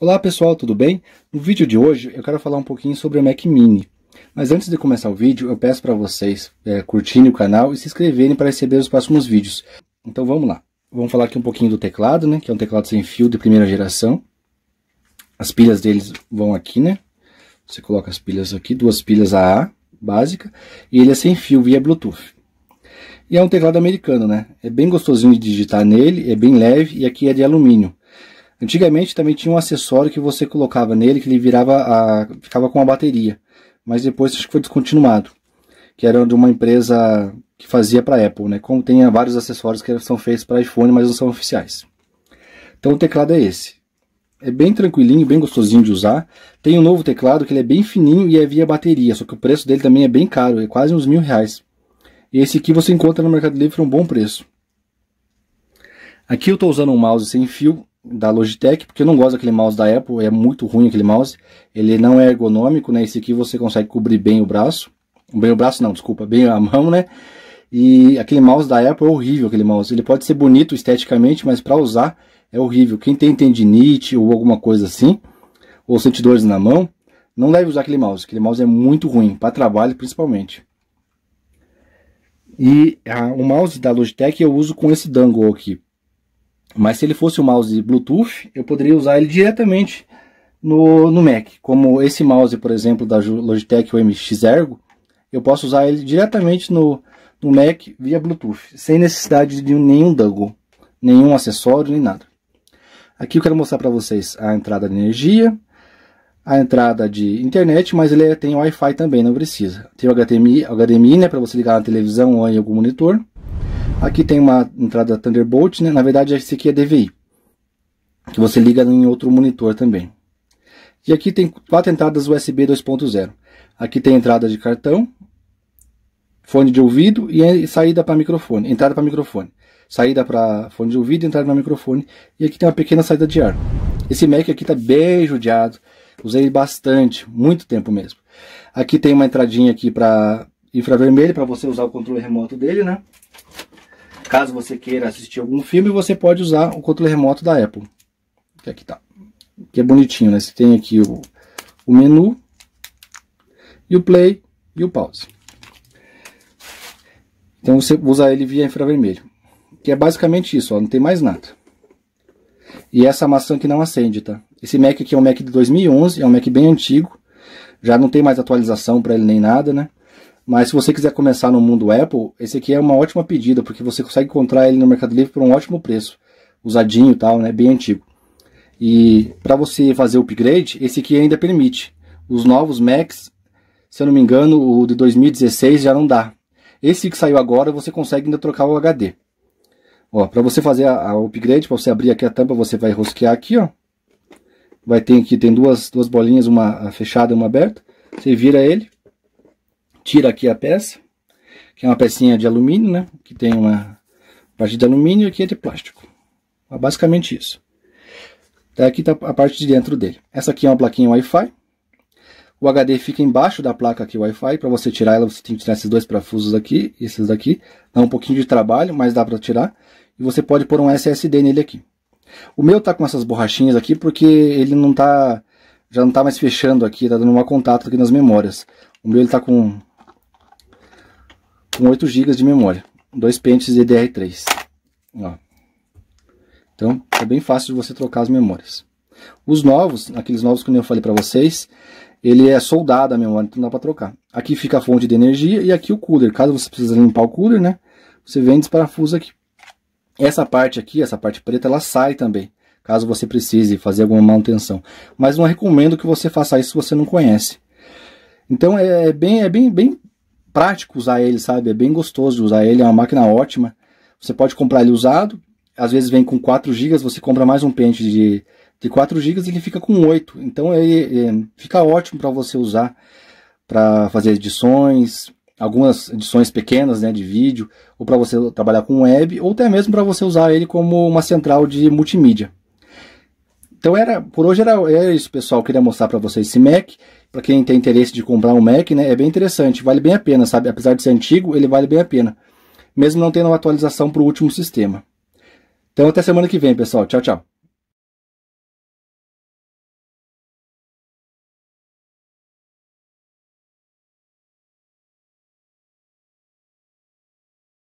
Olá pessoal, tudo bem? No vídeo de hoje eu quero falar um pouquinho sobre o Mac Mini. Mas antes de começar o vídeo, eu peço para vocês é, curtirem o canal e se inscreverem para receber os próximos vídeos. Então vamos lá. Vamos falar aqui um pouquinho do teclado, né? Que é um teclado sem fio de primeira geração. As pilhas deles vão aqui, né? Você coloca as pilhas aqui, duas pilhas AA básica, e ele é sem fio via Bluetooth. E é um teclado americano, né? É bem gostosinho de digitar nele, é bem leve e aqui é de alumínio. Antigamente também tinha um acessório que você colocava nele que ele virava a, ficava com a bateria, mas depois acho que foi descontinuado, que era de uma empresa que fazia para Apple, né? Como tem vários acessórios que são feitos para iPhone, mas não são oficiais. Então o teclado é esse. É bem tranquilinho, bem gostosinho de usar. Tem um novo teclado que ele é bem fininho e é via bateria, só que o preço dele também é bem caro, é quase uns mil reais. E esse aqui você encontra no Mercado Livre por um bom preço. Aqui eu estou usando um mouse sem fio, da Logitech, porque eu não gosto daquele mouse da Apple, é muito ruim aquele mouse. Ele não é ergonômico, né? Esse aqui você consegue cobrir bem o braço. Bem o braço não, desculpa, bem a mão, né? E aquele mouse da Apple é horrível aquele mouse. Ele pode ser bonito esteticamente, mas para usar é horrível. Quem tem tendinite ou alguma coisa assim, ou sente dores na mão, não deve usar aquele mouse. Aquele mouse é muito ruim, para trabalho principalmente. E a, ah, o mouse da Logitech eu uso com esse dangle aqui. Mas se ele fosse um mouse Bluetooth, eu poderia usar ele diretamente no, no Mac. Como esse mouse, por exemplo, da Logitech, MX Ergo, eu posso usar ele diretamente no, no Mac via Bluetooth, sem necessidade de nenhum dongle, nenhum acessório, nem nada. Aqui eu quero mostrar para vocês a entrada de energia, a entrada de internet, mas ele é, tem Wi-Fi também, não precisa. Tem o HDMI, HDMI né, para você ligar na televisão ou em algum monitor. Aqui tem uma entrada Thunderbolt, né? Na verdade, esse aqui é DVI, que você liga em outro monitor também. E aqui tem quatro entradas USB 2.0. Aqui tem entrada de cartão, fone de ouvido e saída para microfone, entrada para microfone. Saída para fone de ouvido, entrada para microfone e aqui tem uma pequena saída de ar. Esse Mac aqui está bem judiado, usei bastante, muito tempo mesmo. Aqui tem uma entradinha aqui para infravermelho para você usar o controle remoto dele, né? Caso você queira assistir algum filme, você pode usar o controle remoto da Apple. Que aqui tá. Que é bonitinho, né? Você tem aqui o, o menu, e o play e o pause. Então você usa ele via infravermelho. Que é basicamente isso, ó, não tem mais nada. E essa maçã que não acende, tá? Esse Mac aqui é um Mac de 2011, é um Mac bem antigo. Já não tem mais atualização para ele nem nada, né? Mas se você quiser começar no mundo Apple, esse aqui é uma ótima pedida, porque você consegue encontrar ele no Mercado Livre por um ótimo preço. Usadinho e tal, né? Bem antigo. E para você fazer o upgrade, esse aqui ainda permite. Os novos Macs, se eu não me engano, o de 2016 já não dá. Esse que saiu agora, você consegue ainda trocar o HD. Ó, para você fazer a, a upgrade, para você abrir aqui a tampa, você vai rosquear aqui, ó. Vai ter aqui, tem duas, duas bolinhas, uma fechada e uma aberta. Você vira ele tira aqui a peça, que é uma pecinha de alumínio, né? Que tem uma parte de alumínio e aqui é de plástico. É basicamente isso. Daí aqui tá a parte de dentro dele. Essa aqui é uma plaquinha Wi-Fi. O HD fica embaixo da placa aqui Wi-Fi. Para você tirar ela, você tem que tirar esses dois parafusos aqui e esses daqui. Dá um pouquinho de trabalho, mas dá para tirar. E você pode pôr um SSD nele aqui. O meu tá com essas borrachinhas aqui porque ele não tá já não tá mais fechando aqui, tá dando um contato aqui nas memórias. O meu ele tá com com 8 GB de memória, dois pentes DDR3. Ó. Então, é bem fácil de você trocar as memórias. Os novos, aqueles novos que eu falei para vocês, ele é soldado a memória, então dá para trocar. Aqui fica a fonte de energia e aqui o cooler. Caso você precise limpar o cooler, né? Você vem desparafusa aqui. Essa parte aqui, essa parte preta, ela sai também. Caso você precise fazer alguma manutenção. Mas não recomendo que você faça isso se você não conhece. Então é, é bem, é bem, bem prático usar ele, sabe? É bem gostoso usar ele, é uma máquina ótima. Você pode comprar ele usado, às vezes vem com 4 GB, você compra mais um pente de, de 4 GB e ele fica com 8. Então ele é, é, fica ótimo para você usar para fazer edições, algumas edições pequenas né, de vídeo, ou para você trabalhar com web, ou até mesmo para você usar ele como uma central de multimídia. Então era, por hoje era, era é isso, pessoal. Eu queria mostrar para vocês esse Mac. Para quem tem interesse de comprar um Mac, né, é bem interessante, vale bem a pena, sabe? Apesar de ser antigo, ele vale bem a pena, mesmo não tendo atualização para o último sistema. Então até semana que vem, pessoal. Tchau, tchau.